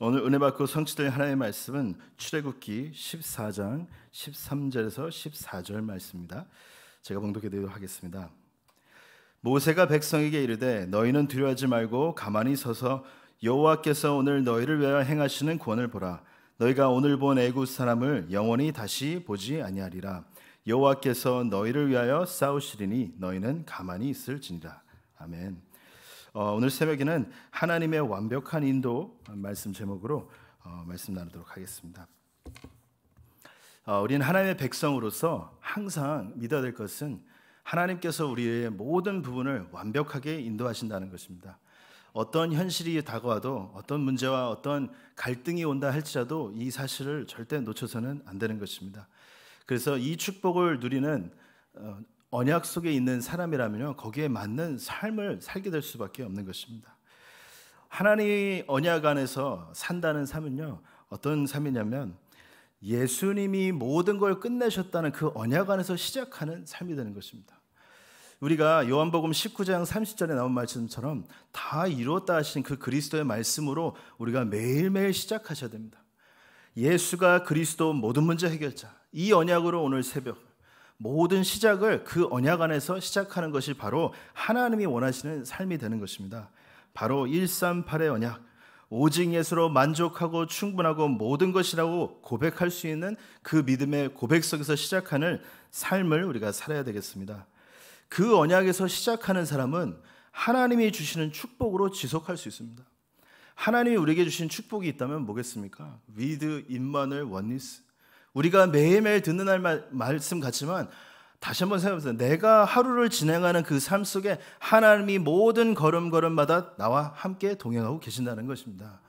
오늘 은혜 받고 성취될 하나님의 말씀은 출애굽기 14장 13절에서 14절 말씀입니다. 제가 봉독해 드리도록 하겠습니다. 모세가 백성에게 이르되 너희는 두려워하지 말고 가만히 서서 여호와께서 오늘 너희를 위하여 행하시는 구을 보라 너희가 오늘 본 애굽 사람을 영원히 다시 보지 아니하리라 여호와께서 너희를 위하여 싸우시리니 너희는 가만히 있을지니라 아멘. 어, 오늘 새벽에는 하나님의 완벽한 인도 말씀 제목으로 어, 말씀 나누도록 하겠습니다. 어, 우리는 하나님의 백성으로서 항상 믿어야 될 것은 하나님께서 우리의 모든 부분을 완벽하게 인도하신다는 것입니다. 어떤 현실이 다가와도 어떤 문제와 어떤 갈등이 온다 할지라도 이 사실을 절대 놓쳐서는 안 되는 것입니다. 그래서 이 축복을 누리는 어, 언약 속에 있는 사람이라면 요 거기에 맞는 삶을 살게 될 수밖에 없는 것입니다. 하나님 언약 안에서 산다는 삶은요. 어떤 삶이냐면 예수님이 모든 걸 끝내셨다는 그 언약 안에서 시작하는 삶이 되는 것입니다. 우리가 요한복음 19장 30절에 나온 말씀처럼 다 이루었다 하신 그 그리스도의 말씀으로 우리가 매일매일 시작하셔야 됩니다. 예수가 그리스도 모든 문제 해결자. 이 언약으로 오늘 새벽 모든 시작을 그 언약 안에서 시작하는 것이 바로 하나님이 원하시는 삶이 되는 것입니다. 바로 138의 언약, 오직 예수로 만족하고 충분하고 모든 것이라고 고백할 수 있는 그 믿음의 고백 속에서 시작하는 삶을 우리가 살아야 되겠습니다. 그 언약에서 시작하는 사람은 하나님이 주시는 축복으로 지속할 수 있습니다. 하나님이 우리에게 주신 축복이 있다면 뭐겠습니까? w i 인만을 원리스 우리가 매일매일 듣는 말, 씀 같지만 다시 한번 생각해보세요. 내가 하루를 진행하는 그 삶 속에 하나님이 모든 걸음걸음마다 나와 함께 동행하고 계신다는 것입니다.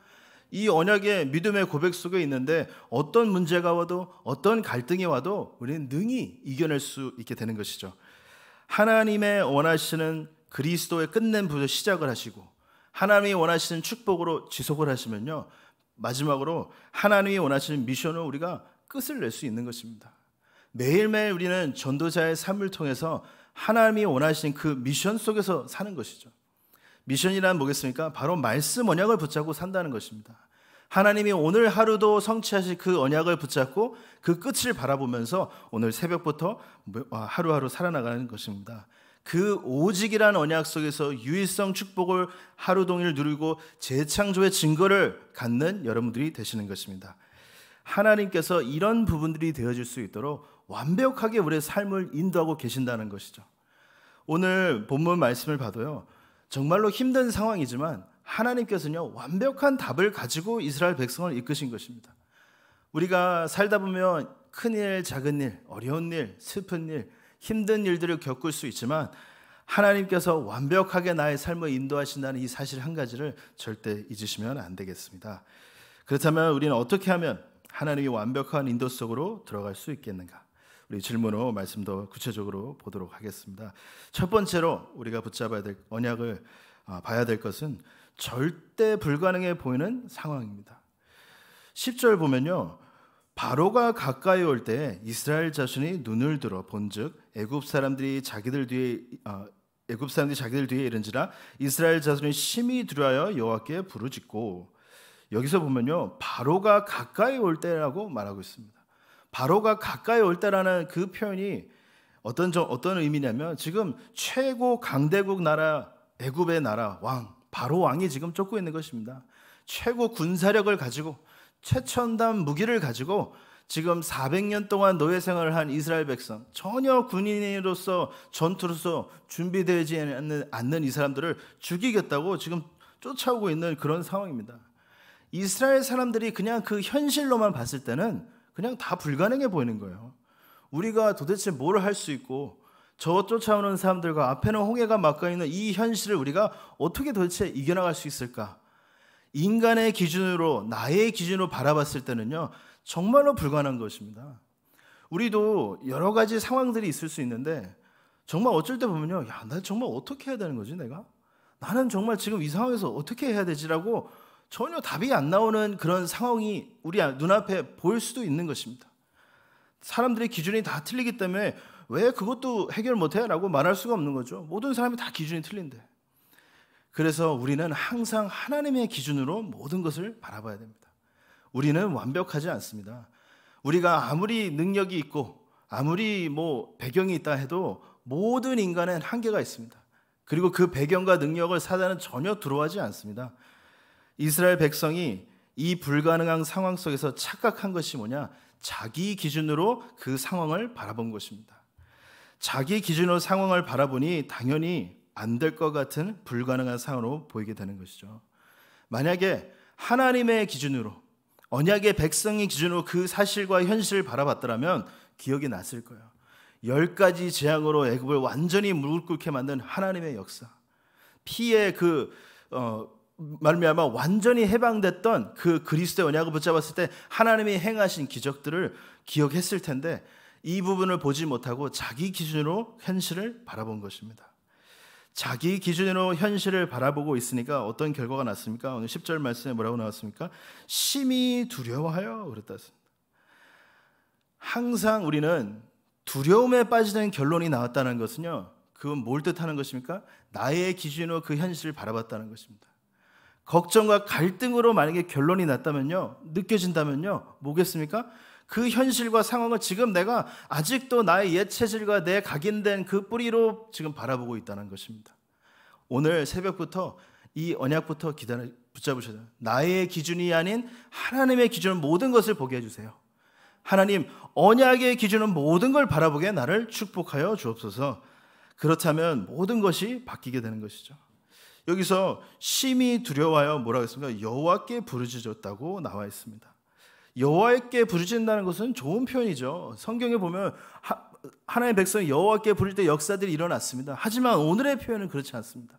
이 언약의 믿음의 고백 속에 있는데 어떤 문제가 와도 어떤 갈등이 와도 우리는 능히 이겨낼 수 있게 되는 것이죠. 하나님의 원하시는 그리스도의 끝낸 부서 시작을 하시고 하나님이 원하시는 축복으로 지속을 하시면요. 마지막으로 하나님이 원하시는 미션을 우리가 끝을 낼 수 있는 것입니다. 매일매일 우리는 전도자의 삶을 통해서 하나님이 원하신 그 미션 속에서 사는 것이죠. 미션이란 뭐겠습니까? 바로 말씀 언약을 붙잡고 산다는 것입니다. 하나님이 오늘 하루도 성취하실 그 언약을 붙잡고 그 끝을 바라보면서 오늘 새벽부터 뭐, 아, 하루하루 살아나가는 것입니다. 그 오직이란 언약 속에서 유일성 축복을 하루 동일 누리고 재창조의 증거를 갖는 여러분들이 되시는 것입니다. 하나님께서 이런 부분들이 되어질 수 있도록 완벽하게 우리의 삶을 인도하고 계신다는 것이죠. 오늘 본문 말씀을 봐도요. 정말로 힘든 상황이지만 하나님께서는요. 완벽한 답을 가지고 이스라엘 백성을 이끄신 것입니다. 우리가 살다 보면 큰일, 작은 일, 어려운 일, 슬픈 일, 힘든 일들을 겪을 수 있지만 하나님께서 완벽하게 나의 삶을 인도하신다는 이 사실 한 가지를 절대 잊으시면 안 되겠습니다. 그렇다면 우리는 어떻게 하면 하나님의 완벽한 인도 속으로 들어갈 수 있겠는가? 우리 질문으로 말씀 더 구체적으로 보도록 하겠습니다. 첫 번째로 우리가 붙잡아야 될 언약을 아, 봐야 될 것은 절대 불가능해 보이는 상황입니다. 10절 보면요. 바로가 가까이 올 때 이스라엘 자손이 눈을 들어 본즉 애굽 사람들이 자기들 뒤에 아, 애굽 사람들이 자기들 뒤에 이른지라 이스라엘 자손이 심히 두려하여 여호와께 부르짖고 여기서 보면요. 바로가 가까이 올 때라고 말하고 있습니다. 바로가 가까이 올 때라는 그 표현이 어떤 저, 어떤 의미냐면 지금 최고 강대국 나라 애굽의 나라 왕 바로 왕이 지금 쫓고 있는 것입니다. 최고 군사력을 가지고 최첨단 무기를 가지고 지금 400년 동안 노예 생활을 한 이스라엘 백성 전혀 군인으로서 전투로서 준비되지 않는 이 사람들을 죽이겠다고 지금 쫓아오고 있는 그런 상황입니다. 이스라엘 사람들이 그냥 그 현실로만 봤을 때는 그냥 다 불가능해 보이는 거예요. 우리가 도대체 뭘 할 수 있고 저 쫓아오는 사람들과 앞에는 홍해가 막가 있는 이 현실을 우리가 어떻게 도대체 이겨나갈 수 있을까? 인간의 기준으로 나의 기준으로 바라봤을 때는요 정말로 불가능한 것입니다. 우리도 여러 가지 상황들이 있을 수 있는데 정말 어쩔 때 보면요, 야, 나 정말 어떻게 해야 되는 거지 내가? 나는 정말 지금 이 상황에서 어떻게 해야 되지라고 전혀 답이 안 나오는 그런 상황이 우리 아, 눈앞에 보일 수도 있는 것입니다. 사람들의 기준이 다 틀리기 때문에 왜 그것도 해결 못해? 라고 말할 수가 없는 거죠. 모든 사람이 다 기준이 틀린데. 그래서 우리는 항상 하나님의 기준으로 모든 것을 바라봐야 됩니다. 우리는 완벽하지 않습니다. 우리가 아무리 능력이 있고 아무리 뭐 배경이 있다 해도 모든 인간은 한계가 있습니다. 그리고 그 배경과 능력을 사단은 전혀 들어하지 않습니다. 이스라엘 백성이 이 불가능한 상황 속에서 착각한 것이 뭐냐? 자기 기준으로 그 상황을 바라본 것입니다. 자기 기준으로 상황을 바라보니 당연히 안 될 것 같은 불가능한 상황으로 보이게 되는 것이죠. 만약에 하나님의 기준으로 언약의 백성의 기준으로 그 사실과 현실을 바라봤더라면 기억이 났을 거예요. 열 가지 재앙으로 애굽을 완전히 물끓게 만든 하나님의 역사, 피의 그 어, 말미암아 완전히 해방됐던 그 그리스도의 언약을 붙잡았을 때 하나님이 행하신 기적들을 기억했을 텐데 이 부분을 보지 못하고 자기 기준으로 현실을 바라본 것입니다. 자기 기준으로 현실을 바라보고 있으니까 어떤 결과가 났습니까? 오늘 10절 말씀에 뭐라고 나왔습니까? 심히 두려워하여 그랬다 했습니다. 항상 우리는 두려움에 빠지는 결론이 나왔다는 것은요. 그건 뭘 뜻하는 것입니까? 나의 기준으로 그 현실을 바라봤다는 것입니다. 걱정과 갈등으로 만약에 결론이 났다면요, 느껴진다면요, 뭐겠습니까? 그 현실과 상황을 지금 내가 아직도 나의 옛 체질과 내 각인된 그 뿌리로 지금 바라보고 있다는 것입니다. 오늘 새벽부터 이 언약부터 기다려 붙잡으셔야 돼요. 나의 기준이 아닌 하나님의 기준 모든 것을 보게 해주세요. 하나님 언약의 기준은 모든 걸 바라보게 나를 축복하여 주옵소서. 그렇다면 모든 것이 바뀌게 되는 것이죠. 여기서 심히 두려워하여 뭐라고 했습니까? 여호와께 부르짖었다고 나와 있습니다. 여호와께 부르짖는다는 것은 좋은 표현이죠. 성경에 보면 하, 나님의 백성이 여호와께 부를 때 역사들이 일어났습니다. 하지만 오늘의 표현은 그렇지 않습니다.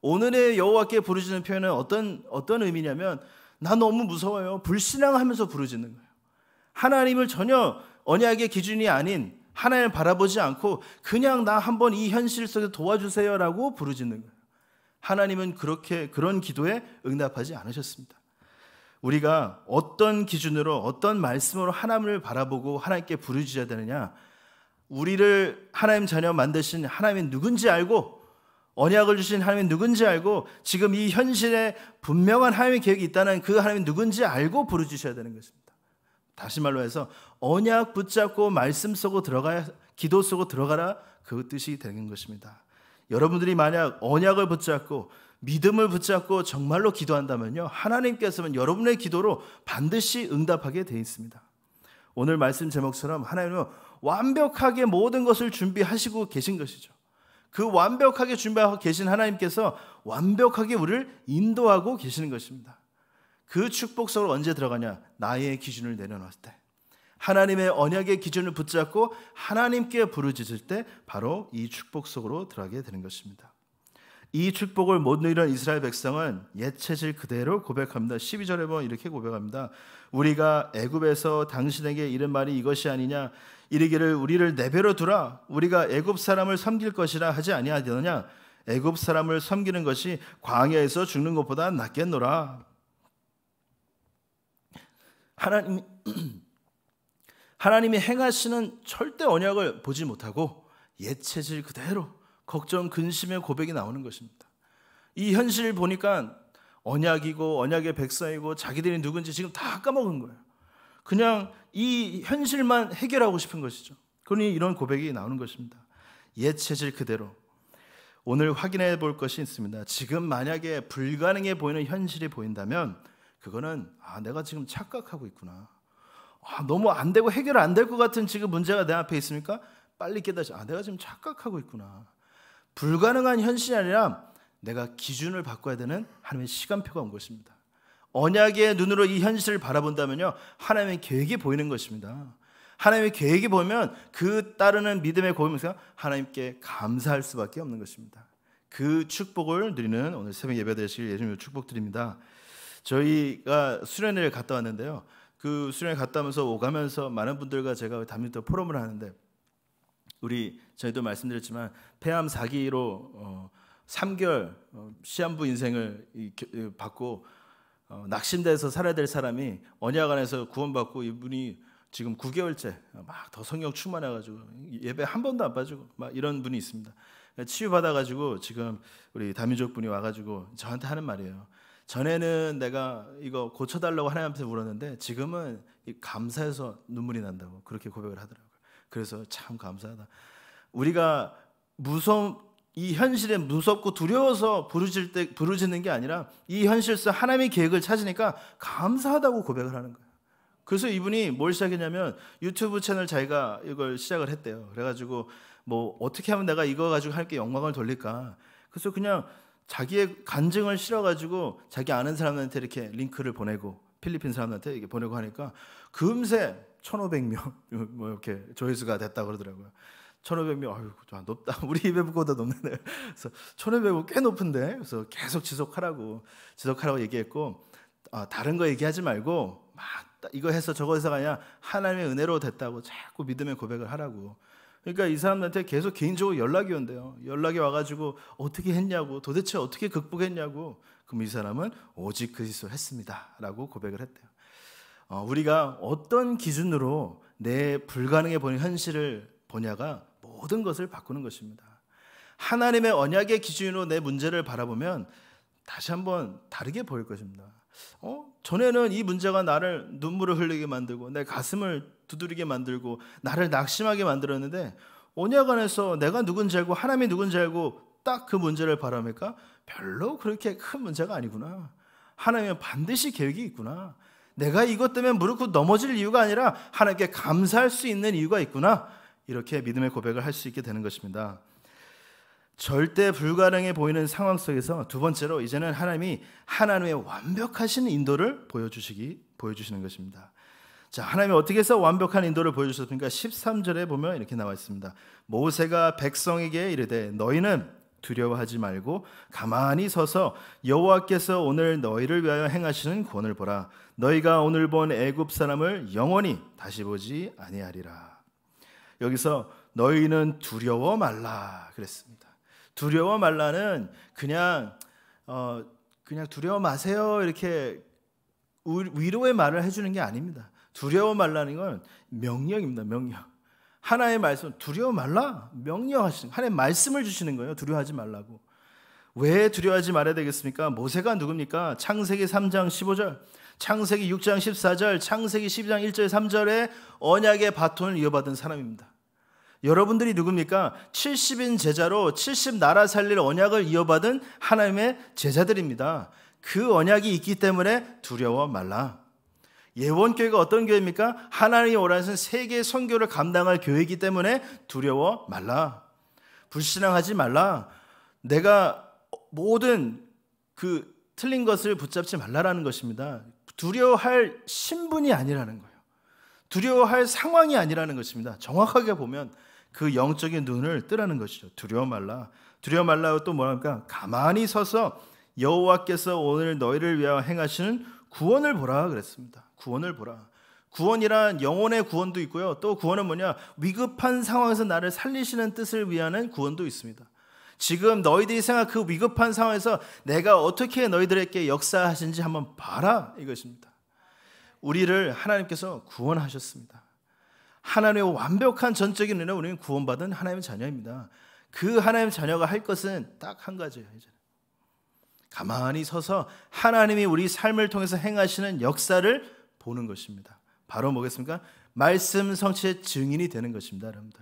오늘의 여호와께 부르짖는 표현은 어떤 어떤 의미냐면 나 너무 무서워요. 불신앙하면서 부르짖는 거예요. 하나님을 전혀 언약의 기준이 아닌 하나님을 바라보지 않고 그냥 나 한번 이 현실 속에 도와주세요라고 부르짖는 거예요. 하나님은 그렇게 그런 기도에 응답하지 않으셨습니다. 우리가 어떤 기준으로 어떤 말씀으로 하나님을 바라보고 하나님께 부르짖어야 되느냐? 우리를 하나님 자녀 만드신 하나님이 누군지 알고 언약을 주신 하나님이 누군지 알고 지금 이 현실에 분명한 하나님의 계획이 있다는 그 하나님이 누군지 알고 부르짖어야 되는 것입니다. 다시 말로 해서 언약 붙잡고 말씀 속으로 들어가야 기도 속으로 들어가라 그 뜻이 되는 것입니다. 여러분들이 만약 언약을 붙잡고 믿음을 붙잡고 정말로 기도한다면요. 하나님께서는 여러분의 기도로 반드시 응답하게 되어 있습니다. 오늘 말씀 제목처럼 하나님은 완벽하게 모든 것을 준비하시고 계신 것이죠. 그 완벽하게 준비하고 계신 하나님께서 완벽하게 우리를 인도하고 계시는 것입니다. 그 축복 속으로 언제 들어가냐? 나의 기준을 내려놓을 때. 하나님의 언약의 기준을 붙잡고 하나님께 부르짖을 때 바로 이 축복 속으로 들어가게 되는 것입니다. 이 축복을 못 누리는 이스라엘 백성은 예체질 그대로 고백합니다. 12절에 보면 이렇게 고백합니다. 우리가 애굽에서 당신에게 이른 말이 이것이 아니냐 이르기를 우리를 내 배로 두라 우리가 애굽 사람을 섬길 것이라 하지 아니하되냐 애굽 사람을 섬기는 것이 광야에서 죽는 것보다 낫겠노라. 하나님 하나님이 행하시는 절대 언약을 보지 못하고 예체질 그대로 걱정 근심의 고백이 나오는 것입니다. 이 현실을 보니까 언약이고 언약의 백사이고 자기들이 누군지 지금 다 까먹은 거예요. 그냥 이 현실만 해결하고 싶은 것이죠. 그러니 이런 고백이 나오는 것입니다. 예체질 그대로 오늘 확인해 볼 것이 있습니다. 지금 만약에 불가능해 보이는 현실이 보인다면 그거는 아 내가 지금 착각하고 있구나. 아, 너무 안 되고 해결 안 될 것 같은 지금 문제가 내 앞에 있습니까? 빨리 깨달으 아, 내가 지금 착각하고 있구나. 불가능한 현실이 아니라 내가 기준을 바꿔야 되는 하나님의 시간표가 온 것입니다. 언약의 눈으로 이 현실을 바라본다면요. 하나님의 계획이 보이는 것입니다. 하나님의 계획이 보면 그 따르는 믿음의 고백에서 하나님께 감사할 수밖에 없는 것입니다. 그 축복을 드리는 오늘 새벽 예배 되시길 예수님 축복드립니다. 저희가 수련회를 갔다 왔는데요. 그 수련회 갔다면서 오가면서 많은 분들과 제가 담임도 포럼을 하는데 우리 저희도 말씀드렸지만 폐암 4기로 어, 3개월 어, 시한부 인생을 어, 받고 어, 낙심돼서 살아야 될 사람이 언약 안에서 구원받고 이분이 지금 9개월째 막 더 성령 충만해가지고 예배 한 번도 안 빠지고 막 이런 분이 있습니다. 치유받아가지고 지금 우리 다민족 분이 와가지고 저한테 하는 말이에요. 전에는 내가 이거 고쳐달라고 하나님한테 물었는데 지금은 감사해서 눈물이 난다고 그렇게 고백을 하더라고요. 그래서 참 감사하다. 우리가 무서운 이 현실에 무섭고 두려워서 부르질 때 부르짖는 게 아니라 이 현실 에서 하나님의 계획을 찾으니까 감사하다고 고백을 하는 거예요. 그래서 이분이 뭘 시작했냐면 유튜브 채널 자기가 이걸 시작을 했대요. 그래가지고 뭐 어떻게 하면 내가 이거 가지고 할게 영광을 돌릴까. 그래서 그냥 자기의 간증을 실어가지고 자기 아는 사람한테 들 이렇게 링크를 보내고 필리핀 사람한테 들 이렇게 보내고 하니까 금세 1,500명 뭐 이렇게 조회수가 됐다 그러더라고요. 1,500명 아유 좀 높다 우리 200보다 높네 그래서 1,500보 꽤 높은데 그래서 계속 지속하라고 지속하라고 얘기했고 아, 다른 거 얘기하지 말고 막 이거 해서 저거 해서가 아니라 하나님의 은혜로 됐다고 자꾸 믿음의 고백을 하라고 그러니까 이 사람들한테 계속 개인적으로 연락이 온대요. 연락이 와가지고 어떻게 했냐고, 도대체 어떻게 극복했냐고. 그럼 이 사람은 오직 그리스도 했습니다라고 고백을 했대요. 어, 우리가 어떤 기준으로 내 불가능해 보이는 현실을 보냐가 모든 것을 바꾸는 것입니다. 하나님의 언약의 기준으로 내 문제를 바라보면 다시 한번 다르게 보일 것입니다. 어? 전에는 이 문제가 나를 눈물을 흘리게 만들고 내 가슴을 두드리게 만들고 나를 낙심하게 만들었는데 언약 안에서 내가 누군지 알고 하나님이 누군지 알고 딱 그 문제를 바라니까 별로 그렇게 큰 문제가 아니구나. 하나님은 반드시 계획이 있구나. 내가 이것 때문에 무릎 꿇고 넘어질 이유가 아니라 하나님께 감사할 수 있는 이유가 있구나. 이렇게 믿음의 고백을 할 수 있게 되는 것입니다. 절대 불가능해 보이는 상황 속에서 두 번째로 이제는 하나님이 하나님의 완벽하신 인도를 보여주시기 보여주시는 것입니다. 자, 하나님이 어떻게 해서 완벽한 인도를 보여주셨습니까? 13절에 보면 이렇게 나와 있습니다. 모세가 백성에게 이르되 너희는 두려워하지 말고 가만히 서서 여호와께서 오늘 너희를 위하여 행하시는 권을 보라. 너희가 오늘 본 애굽 사람을 영원히 다시 보지 아니하리라. 여기서 너희는 두려워 말라 그랬습니다. 두려워 말라는 그냥 어 그냥 두려워 마세요 이렇게 위로의 말을 해주는 게 아닙니다. 두려워 말라는 건 명령입니다. 명령. 하나의 말씀 두려워 말라 명령하시 하나의 말씀을 주시는 거예요. 두려워하지 말라고. 왜 두려워하지 말아야 되겠습니까? 모세가 누굽니까? 창세기 3장 15절, 창세기 6장 14절, 창세기 12장 1절 3절에 언약의 바톤을 이어받은 사람입니다. 여러분들이 누굽니까? 70인 제자로 70 나라 살릴 언약을 이어받은 하나님의 제자들입니다. 그 언약이 있기 때문에 두려워 말라. 예원교회가 어떤 교회입니까? 하나님이 오라는 세계 선교를 감당할 교회이기 때문에 두려워 말라. 불신앙하지 말라. 내가 모든 그 틀린 것을 붙잡지 말라라는 것입니다. 두려워할 신분이 아니라는 거예요. 두려워할 상황이 아니라는 것입니다. 정확하게 보면 그 영적인 눈을 뜨라는 것이죠. 두려워 말라. 두려워 말라고 또 뭐랍니까? 가만히 서서 여호와께서 오늘 너희를 위하여 행하시는 구원을 보라 그랬습니다. 구원을 보라. 구원이란 영혼의 구원도 있고요. 또 구원은 뭐냐? 위급한 상황에서 나를 살리시는 뜻을 위하는 구원도 있습니다. 지금 너희들이 생각 그 위급한 상황에서 내가 어떻게 너희들에게 역사하신지 한번 봐라 이것입니다. 우리를 하나님께서 구원하셨습니다. 하나님의 완벽한 전적인 은혜 우리는 구원받은 하나님의 자녀입니다. 그 하나님의 자녀가 할 것은 딱 한 가지예요. 이제 가만히 서서 하나님이 우리 삶을 통해서 행하시는 역사를 보는 것입니다. 바로 뭐겠습니까? 말씀 성취의 증인이 되는 것입니다, 여러분들.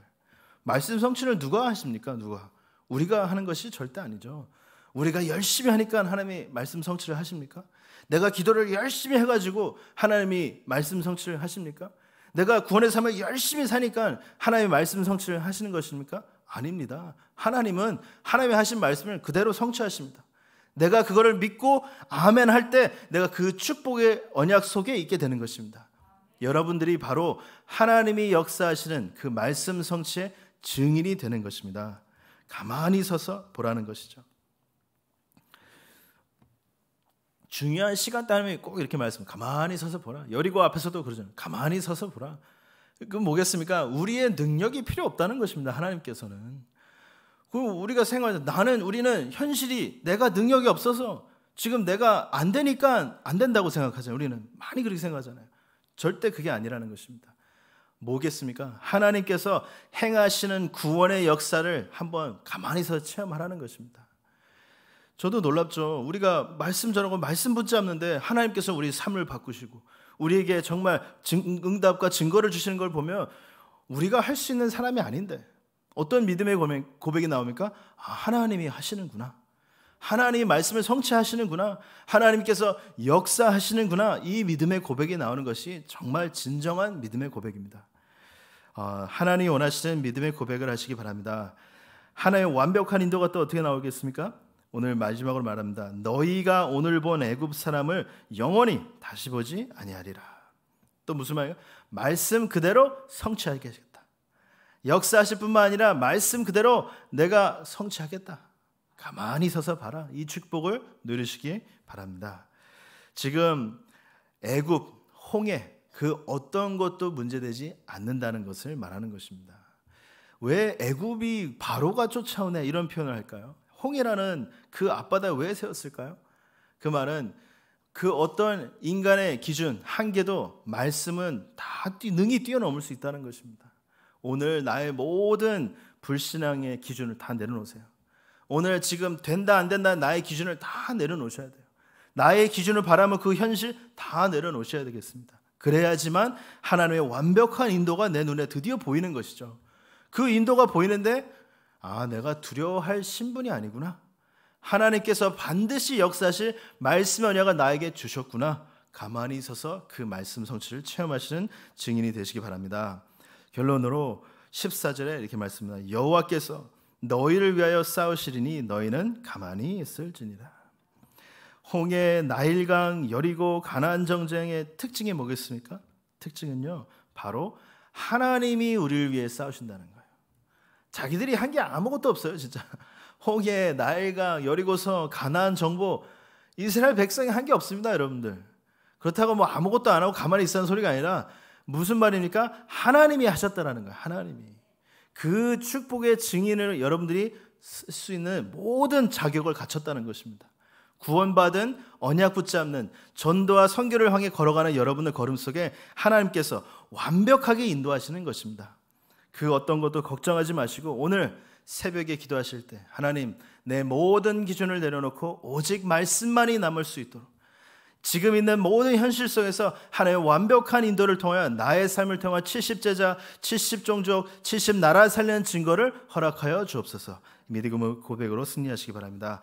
말씀 성취를 누가 하십니까? 누가? 우리가 하는 것이 절대 아니죠. 우리가 열심히 하니까 하나님이 말씀 성취를 하십니까? 내가 기도를 열심히 해가지고 하나님이 말씀 성취를 하십니까? 내가 구원의 삶을 열심히 사니까 하나님의 말씀 성취를 하시는 것입니까? 아닙니다. 하나님은 하나님의 하신 말씀을 그대로 성취하십니다. 내가 그거를 믿고 아멘 할 때 내가 그 축복의 언약 속에 있게 되는 것입니다. 여러분들이 바로 하나님이 역사하시는 그 말씀 성취의 증인이 되는 것입니다. 가만히 서서 보라는 것이죠. 중요한 시간 따르면 꼭 이렇게 말씀, 가만히 서서 보라. 여리고 앞에서도 그러잖아요. 가만히 서서 보라. 그 뭐겠습니까? 우리의 능력이 필요 없다는 것입니다. 하나님께서는. 그리고 우리가 생활 각 나는 우리는 현실이 내가 능력이 없어서 지금 내가 안 되니까 안 된다고 생각하잖아요. 우리는 많이 그렇게 생각하잖아요. 절대 그게 아니라는 것입니다. 뭐겠습니까? 하나님께서 행하시는 구원의 역사를 한번 가만히서 체험하라는 것입니다. 저도 놀랍죠. 우리가 말씀 전하고 말씀 붙잡는데 하나님께서 우리 삶을 바꾸시고 우리에게 정말 응답과 증거를 주시는 걸 보면 우리가 할 수 있는 사람이 아닌데 어떤 믿음의 고백이 나옵니까? 아, 하나님이 하시는구나. 하나님이 말씀을 성취하시는구나. 하나님께서 역사하시는구나. 이 믿음의 고백이 나오는 것이 정말 진정한 믿음의 고백입니다. 아, 하나님이 원하시는 믿음의 고백을 하시기 바랍니다. 하나의 완벽한 인도가 또 어떻게 나오겠습니까? 오늘 마지막으로 말합니다. 너희가 오늘 본 애굽 사람을 영원히 다시 보지 아니하리라. 또 무슨 말이에요? 말씀 그대로 성취하겠다. 역사하실 뿐만 아니라 말씀 그대로 내가 성취하겠다. 가만히 서서 봐라. 이 축복을 누리시기 바랍니다. 지금 애굽, 홍해 그 어떤 것도 문제되지 않는다는 것을 말하는 것입니다. 왜 애굽이 바로가 쫓아오네 이런 표현을 할까요? 홍해라는 그 앞바다 왜 세웠을까요? 그 말은 그 어떤 인간의 기준 한계도 말씀은 다 능히 뛰어넘을 수 있다는 것입니다. 오늘 나의 모든 불신앙의 기준을 다 내려놓으세요. 오늘 지금 된다 안 된다 나의 기준을 다 내려놓으셔야 돼요. 나의 기준을 바라면 그 현실 다 내려놓으셔야 되겠습니다. 그래야지만 하나님의 완벽한 인도가 내 눈에 드디어 보이는 것이죠. 그 인도가 보이는데 아 내가 두려워할 신분이 아니구나. 하나님께서 반드시 역사실 말씀 언약을 나에게 주셨구나. 가만히 서서 그 말씀 성취를 체험하시는 증인이 되시기 바랍니다. 결론으로 14절에 이렇게 말씀합니다. 여호와께서 너희를 위하여 싸우시리니 너희는 가만히 있을지니라. 홍해, 나일강, 여리고, 가나 정쟁의 특징이 뭐겠습니까? 특징은요. 바로 하나님이 우리를 위해 싸우신다는 거예요. 자기들이 한 게 아무것도 없어요, 진짜. 홍해, 나일강, 여리고서, 가나 정보 이스라엘 백성이 한 게 없습니다, 여러분들. 그렇다고 뭐 아무것도 안 하고 가만히 있다는 소리가 아니라 무슨 말입니까? 하나님이 하셨다라는 거예요. 하나님이. 그 축복의 증인을 여러분들이 쓸 수 있는 모든 자격을 갖췄다는 것입니다. 구원받은 언약 붙잡는 전도와 선교를 향해 걸어가는 여러분의 걸음 속에 하나님께서 완벽하게 인도하시는 것입니다. 그 어떤 것도 걱정하지 마시고 오늘 새벽에 기도하실 때 하나님 내 모든 기준을 내려놓고 오직 말씀만이 남을 수 있도록 지금 있는 모든 현실 속에서 하나님의 완벽한 인도를 통하여 나의 삶을 통한 70제자, 70종족, 70나라 살리는 증거를 허락하여 주옵소서. 믿음의 고백으로 승리하시기 바랍니다.